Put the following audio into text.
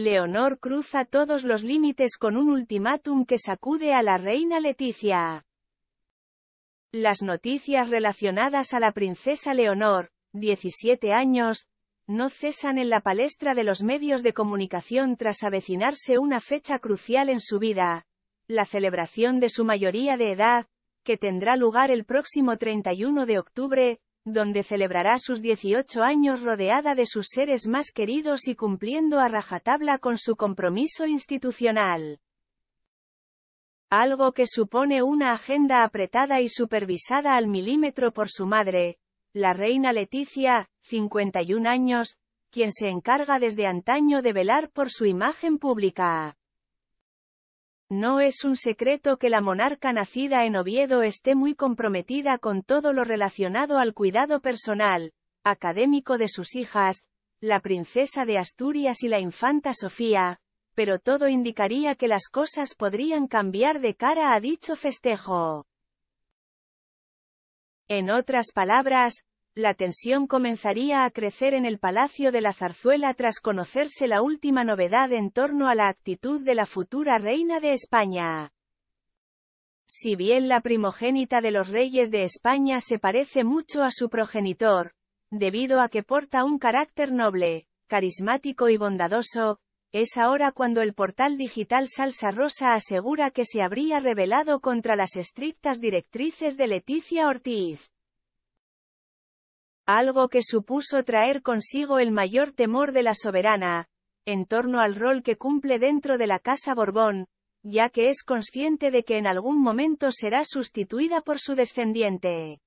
Leonor cruza todos los límites con un ultimátum que sacude a la reina Leticia. Las noticias relacionadas a la princesa Leonor, 17 años, no cesan en la palestra de los medios de comunicación tras avecinarse una fecha crucial en su vida, la celebración de su mayoría de edad, que tendrá lugar el próximo 31 de octubre, donde celebrará sus 18 años rodeada de sus seres más queridos y cumpliendo a rajatabla con su compromiso institucional. Algo que supone una agenda apretada y supervisada al milímetro por su madre, la reina Leticia, 51 años, quien se encarga desde antaño de velar por su imagen pública. No es un secreto que la monarca nacida en Oviedo esté muy comprometida con todo lo relacionado al cuidado personal, académico de sus hijas, la princesa de Asturias y la infanta Sofía, pero todo indicaría que las cosas podrían cambiar de cara a dicho festejo. En otras palabras, la tensión comenzaría a crecer en el Palacio de la Zarzuela tras conocerse la última novedad en torno a la actitud de la futura reina de España. Si bien la primogénita de los reyes de España se parece mucho a su progenitor, debido a que porta un carácter noble, carismático y bondadoso, es ahora cuando el portal digital Salsa Rosa asegura que se habría rebelado contra las estrictas directrices de Leticia Ortiz algo que supuso traer consigo el mayor temor de la soberana, en torno al rol que cumple dentro de la Casa Borbón, ya que es consciente de que en algún momento será sustituida por su descendiente.